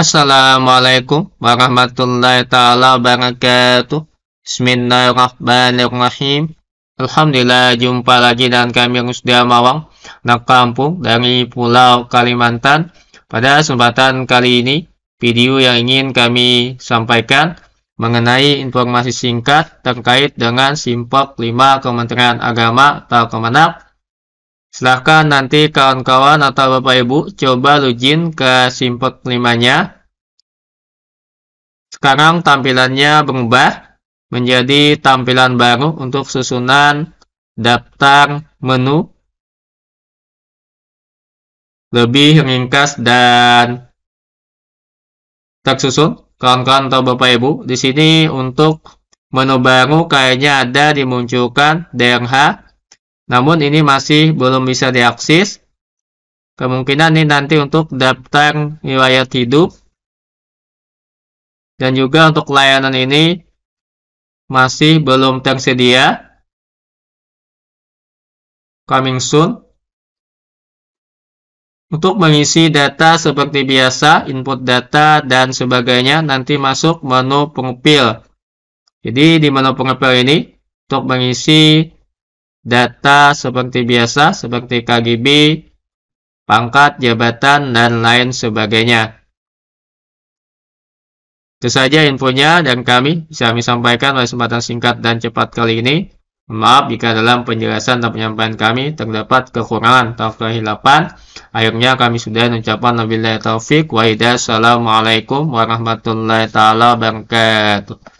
Assalamualaikum warahmatullahi taala wabarakatuh. Bismillahirrahmanirrahim. Alhamdulillah jumpa lagi dengan kami Rusdia Mawang, anak kampung dari Pulau Kalimantan. Pada kesempatan kali ini, video yang ingin kami sampaikan mengenai informasi singkat terkait dengan Simpok 5 Kementerian Agama atau Kemenag. Silahkan nanti kawan-kawan atau Bapak Ibu coba login ke simpot limanya. Sekarang tampilannya berubah menjadi tampilan baru untuk susunan daftar menu. Lebih ringkas dan tersusun. Kawan-kawan atau Bapak Ibu, di sini untuk menu baru kayaknya ada dimunculkan DRH namun ini masih belum bisa diakses. Kemungkinan ini nanti untuk daftar riwayat hidup. Dan juga untuk layanan ini masih belum tersedia. Coming soon. Untuk mengisi data seperti biasa, input data dan sebagainya, nanti masuk menu pengupil. Jadi di menu pengupil ini, untuk mengisi data seperti biasa seperti KGB, pangkat, jabatan, dan lain sebagainya. Itu saja infonya dan kami bisa kami sampaikan oleh kesempatan singkat dan cepat kali ini. Maaf jika dalam penjelasan dan penyampaian kami terdapat kekurangan atau kehilapan. Akhirnya kami sudah mengucapkan wabillahi taufik wa Assalamualaikum warahmatullahi taala wabarakatuh.